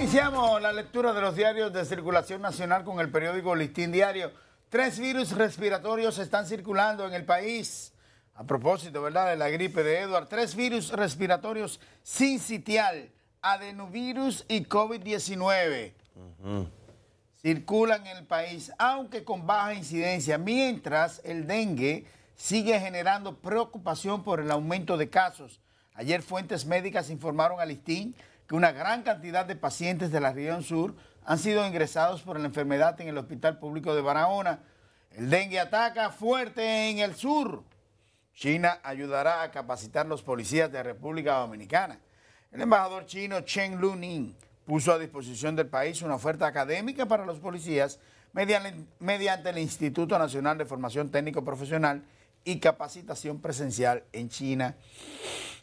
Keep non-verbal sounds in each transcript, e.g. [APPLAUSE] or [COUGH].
Iniciamos la lectura de los diarios de circulación nacional con el periódico Listín Diario. Tres virus respiratorios están circulando en el país. A propósito, ¿verdad? De la gripe de Edward. Tres virus respiratorios sin sitial, adenovirus y COVID-19. Circulan en el país, aunque con baja incidencia, mientras el dengue sigue generando preocupación por el aumento de casos. Ayer fuentes médicas informaron a Listín que una gran cantidad de pacientes de la región sur han sido ingresados por la enfermedad en el Hospital Público de Barahona. El dengue ataca fuerte en el sur. China ayudará a capacitar los policías de República Dominicana. El embajador chino Chen Luning puso a disposición del país una oferta académica para los policías mediante el Instituto Nacional de Formación Técnico Profesional y Capacitación Presencial en China.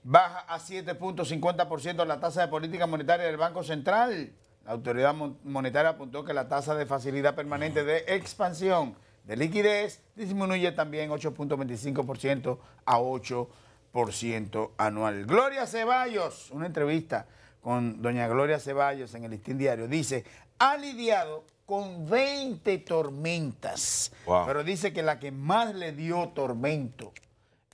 Baja a 7.50% la tasa de política monetaria del Banco Central. La autoridad monetaria apuntó que la tasa de facilidad permanente de expansión de liquidez disminuye también 8.25% a 8% anual. Gloria Ceballos, una entrevista con doña Gloria Ceballos en el Listín Diario, dice, ha lidiado con 20 tormentas, pero dice que la que más le dio tormento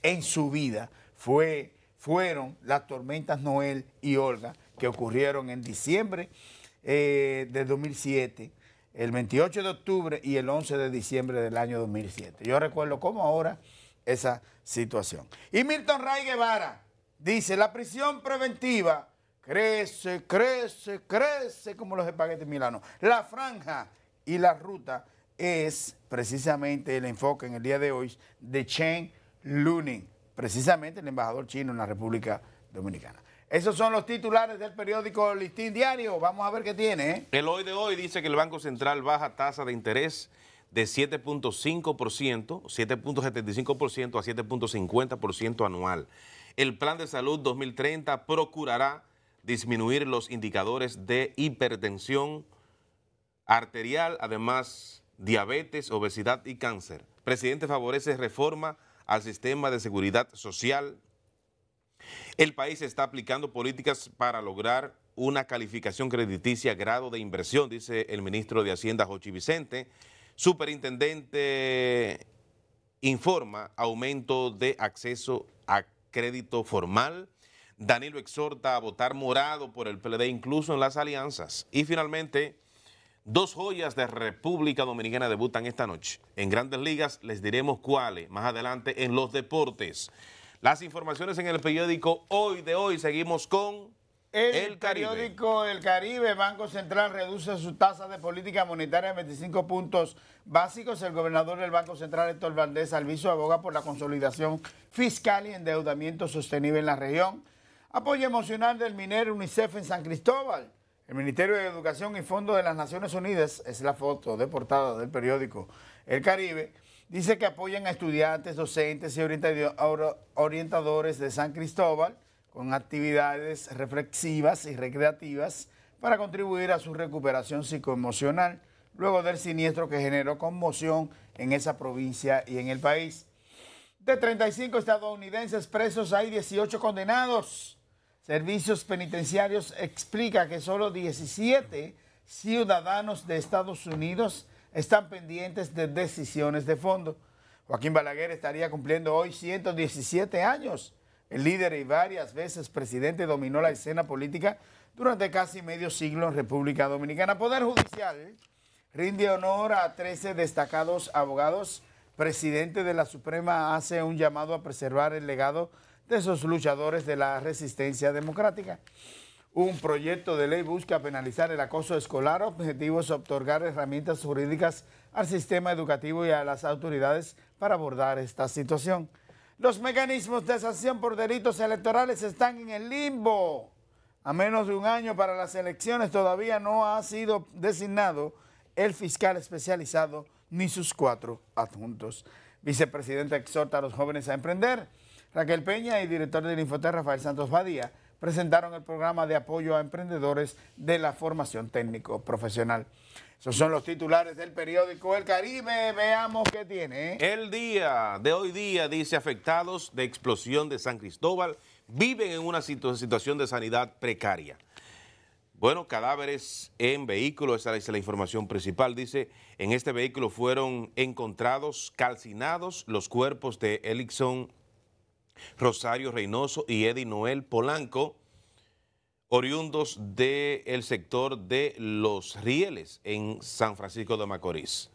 en su vida fue fueron las tormentas Noel y Olga que ocurrieron en diciembre eh, de 2007, el 28 de octubre y el 11 de diciembre del año 2007. Yo recuerdo como ahora esa situación. Y Milton Ray Guevara dice, la prisión preventiva crece, crece, crece como los espaguetes milanos. La franja y la ruta es precisamente el enfoque en el día de hoy de Chen Luning precisamente el embajador chino en la República Dominicana. Esos son los titulares del periódico Listín Diario. Vamos a ver qué tiene. ¿eh? El hoy de hoy dice que el Banco Central baja tasa de interés de 7.5%, 7.75% a 7.50% anual. El plan de salud 2030 procurará disminuir los indicadores de hipertensión arterial, además diabetes, obesidad y cáncer. Presidente favorece reforma al sistema de seguridad social. El país está aplicando políticas para lograr una calificación crediticia grado de inversión, dice el ministro de Hacienda, Jochi Vicente. Superintendente informa aumento de acceso a crédito formal. Danilo exhorta a votar morado por el PLD incluso en las alianzas. Y finalmente... Dos joyas de República Dominicana debutan esta noche. En grandes ligas les diremos cuáles más adelante en los deportes. Las informaciones en el periódico Hoy de Hoy. Seguimos con... El, periódico El Caribe, Banco Central reduce su tasa de política monetaria en 25 puntos básicos. El gobernador del Banco Central, Héctor Valdés Alviso, aboga por la consolidación fiscal y endeudamiento sostenible en la región. Apoyo emocional del minero UNICEF en San Cristóbal. El Ministerio de Educación y Fondo de las Naciones Unidas, es la foto de portada del periódico El Caribe, dice que apoyan a estudiantes, docentes y orientadores de San Cristóbal con actividades reflexivas y recreativas para contribuir a su recuperación psicoemocional luego del siniestro que generó conmoción en esa provincia y en el país. De 35 estadounidenses presos hay 18 condenados Servicios Penitenciarios explica que solo 17 ciudadanos de Estados Unidos están pendientes de decisiones de fondo. Joaquín Balaguer estaría cumpliendo hoy 117 años. El líder y varias veces presidente dominó la escena política durante casi medio siglo en República Dominicana. Poder Judicial rinde honor a 13 destacados abogados. Presidente de la Suprema hace un llamado a preservar el legado de esos luchadores de la resistencia democrática. Un proyecto de ley busca penalizar el acoso escolar. Objetivo es otorgar herramientas jurídicas al sistema educativo y a las autoridades para abordar esta situación. Los mecanismos de sanción por delitos electorales están en el limbo. A menos de un año para las elecciones todavía no ha sido designado el fiscal especializado ni sus cuatro adjuntos. Vicepresidente exhorta a los jóvenes a emprender. Raquel Peña y director del Infoterra, Rafael Santos Badía presentaron el programa de apoyo a emprendedores de la formación técnico profesional. Esos son los titulares del periódico El Caribe. Veamos qué tiene. El día de hoy día dice afectados de explosión de San Cristóbal viven en una situación de sanidad precaria. Bueno, cadáveres en vehículo, esa es la información principal. Dice, en este vehículo fueron encontrados calcinados los cuerpos de Elixon Rosario Reynoso y Eddie Noel Polanco, oriundos del sector de Los Rieles en San Francisco de Macorís.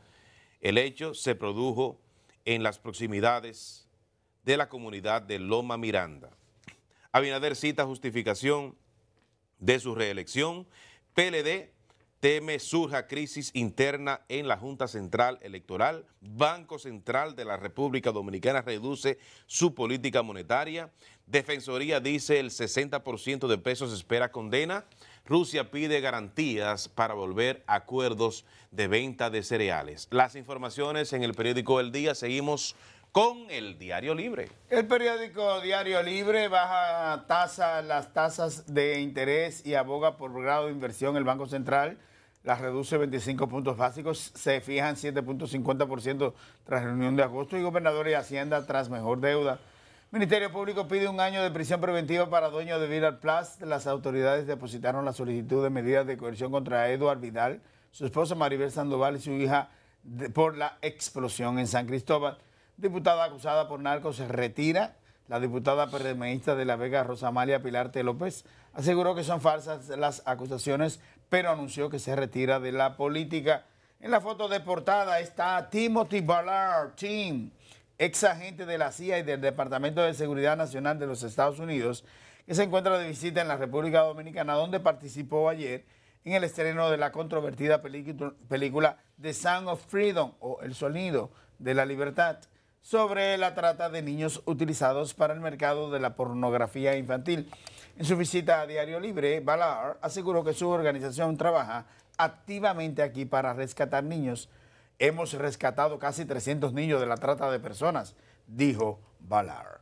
El hecho se produjo en las proximidades de la comunidad de Loma Miranda. Abinader cita justificación de su reelección. PLD teme surja crisis interna en la Junta Central Electoral, Banco Central de la República Dominicana reduce su política monetaria, Defensoría dice el 60% de pesos espera condena, Rusia pide garantías para volver a acuerdos de venta de cereales. Las informaciones en el periódico El Día, seguimos con el Diario Libre. El periódico Diario Libre baja tasa, las tasas de interés y aboga por grado de inversión el Banco Central. Las reduce 25 puntos básicos, se fijan 7.50% tras reunión de agosto y Gobernador y Hacienda tras mejor deuda. Ministerio Público pide un año de prisión preventiva para dueño de Vilar Plus. Las autoridades depositaron la solicitud de medidas de coerción contra Eduard Vidal, su esposa Maribel Sandoval y su hija por la explosión en San Cristóbal. Diputada acusada por narcos se retira. La diputada perdemeísta de La Vega, Rosamalia Pilarte López, aseguró que son falsas las acusaciones, pero anunció que se retira de la política. En la foto de portada está Timothy Ballard, exagente ex agente de la CIA y del Departamento de Seguridad Nacional de los Estados Unidos, que se encuentra de visita en la República Dominicana, donde participó ayer en el estreno de la controvertida película The Sound of Freedom o El Sonido de la Libertad sobre la trata de niños utilizados para el mercado de la pornografía infantil. En su visita a Diario Libre, Ballard aseguró que su organización trabaja activamente aquí para rescatar niños. Hemos rescatado casi 300 niños de la trata de personas, dijo Ballard.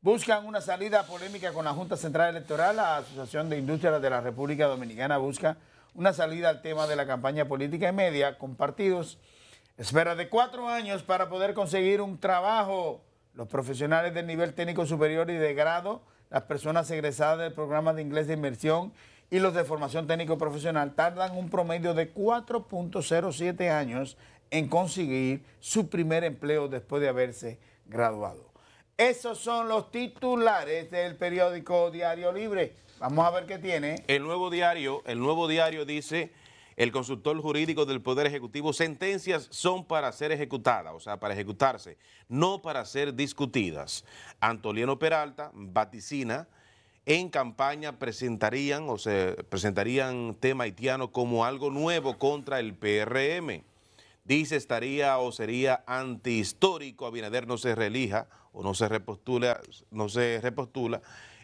Buscan una salida polémica con la Junta Central Electoral. La Asociación de Industrias de la República Dominicana busca una salida al tema de la campaña política y media con partidos Espera de cuatro años para poder conseguir un trabajo. Los profesionales del nivel técnico superior y de grado, las personas egresadas del programa de inglés de inmersión y los de formación técnico profesional tardan un promedio de 4.07 años en conseguir su primer empleo después de haberse graduado. Esos son los titulares del periódico Diario Libre. Vamos a ver qué tiene. El nuevo diario, el nuevo diario dice el consultor jurídico del Poder Ejecutivo, sentencias son para ser ejecutadas, o sea, para ejecutarse, no para ser discutidas. Antoliano Peralta vaticina en campaña presentarían o se presentarían tema haitiano como algo nuevo contra el PRM. Dice estaría o sería antihistórico Abinader no se reelija o no se repostula, no se repostula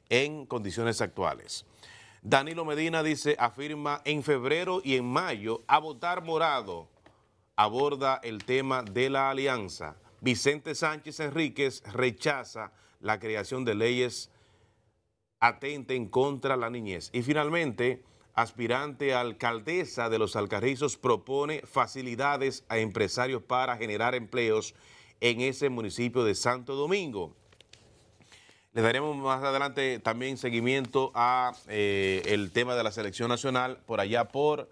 en condiciones actuales. Danilo Medina dice, afirma en febrero y en mayo a votar morado. Aborda el tema de la alianza. Vicente Sánchez Enríquez rechaza la creación de leyes atenten contra la niñez. Y finalmente, aspirante a alcaldesa de Los Alcarrizos propone facilidades a empresarios para generar empleos en ese municipio de Santo Domingo. Les daremos más adelante también seguimiento a eh, el tema de la selección nacional por allá por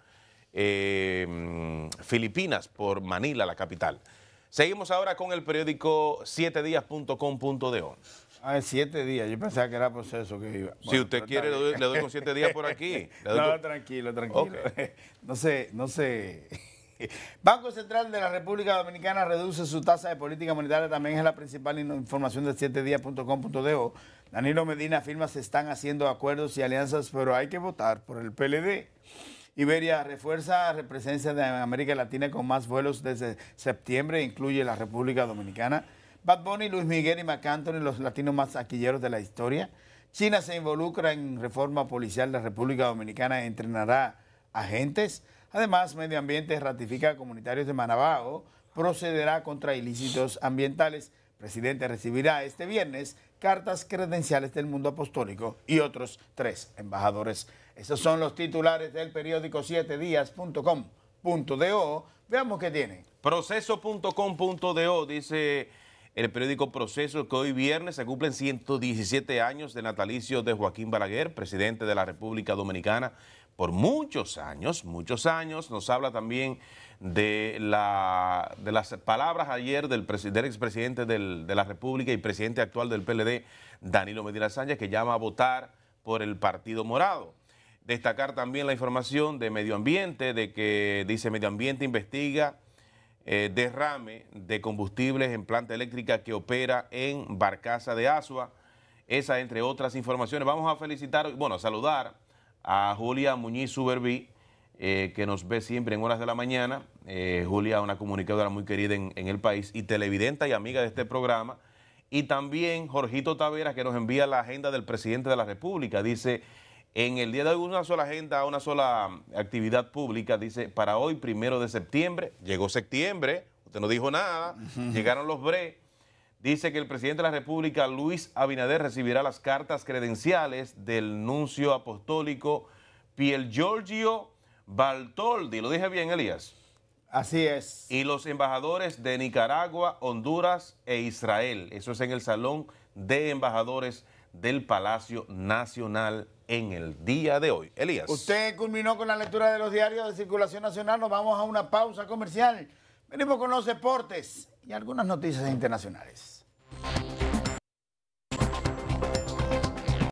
eh, Filipinas, por Manila, la capital. Seguimos ahora con el periódico 7días.com.de. Ah, en siete días. Yo pensaba que era proceso que iba. si usted quiere, le doy, con siete días por aquí. [LAUGHS] no, tranquilo, tranquilo. [LAUGHS] No sé, no sé. Banco Central de la República Dominicana reduce su tasa de política monetaria, también es la principal información de 7días.com.do. Danilo Medina afirma se están haciendo acuerdos y alianzas, pero hay que votar por el PLD. Iberia refuerza la presencia de América Latina con más vuelos desde septiembre, incluye la República Dominicana. Bad Bunny, Luis Miguel y McAntony, los latinos más taquilleros de la historia. China se involucra en reforma policial. de La República Dominicana entrenará agentes. Además, Medio Ambiente ratifica a comunitarios de Manabajo, procederá contra ilícitos ambientales. Presidente recibirá este viernes cartas credenciales del mundo apostólico y otros tres embajadores. Esos son los titulares del periódico 7días.com.do. Veamos qué tiene. Proceso.com.do dice el periódico Proceso que hoy viernes se cumplen 117 años de natalicio de Joaquín Balaguer, presidente de la República Dominicana por muchos años, muchos años. Nos habla también de, la, de las palabras ayer del, expresidente de la República y presidente actual del PLD, Danilo Medina Sánchez, que llama a votar por el Partido Morado. Destacar también la información de medio ambiente, de que dice medio ambiente investiga eh, derrame de combustibles en planta eléctrica que opera en Barcaza de Asua. Esa, entre otras informaciones. Vamos a felicitar, bueno, a saludar a Julia Muñiz Suberví, eh, que nos ve siempre en horas de la mañana. Eh, Julia, una comunicadora muy querida en, el país y televidenta y amiga de este programa. Y también Jorgito Taveras, que nos envía la agenda del presidente de la República. Dice, en el día de hoy una sola agenda, una sola um, actividad pública. Dice, para hoy, primero de septiembre, llegó septiembre, usted no dijo nada, llegaron los bre dice que el presidente de la República, Luis Abinader, recibirá las cartas credenciales del nuncio apostólico Piel Giorgio Baltoldi. ¿Lo dije bien, Elías? Así es. Y los embajadores de Nicaragua, Honduras e Israel. Eso es en el Salón de Embajadores del Palacio Nacional en el día de hoy. Elías. Usted culminó con la lectura de los diarios de circulación nacional. Nos vamos a una pausa comercial. Venimos con los deportes y algunas noticias internacionales.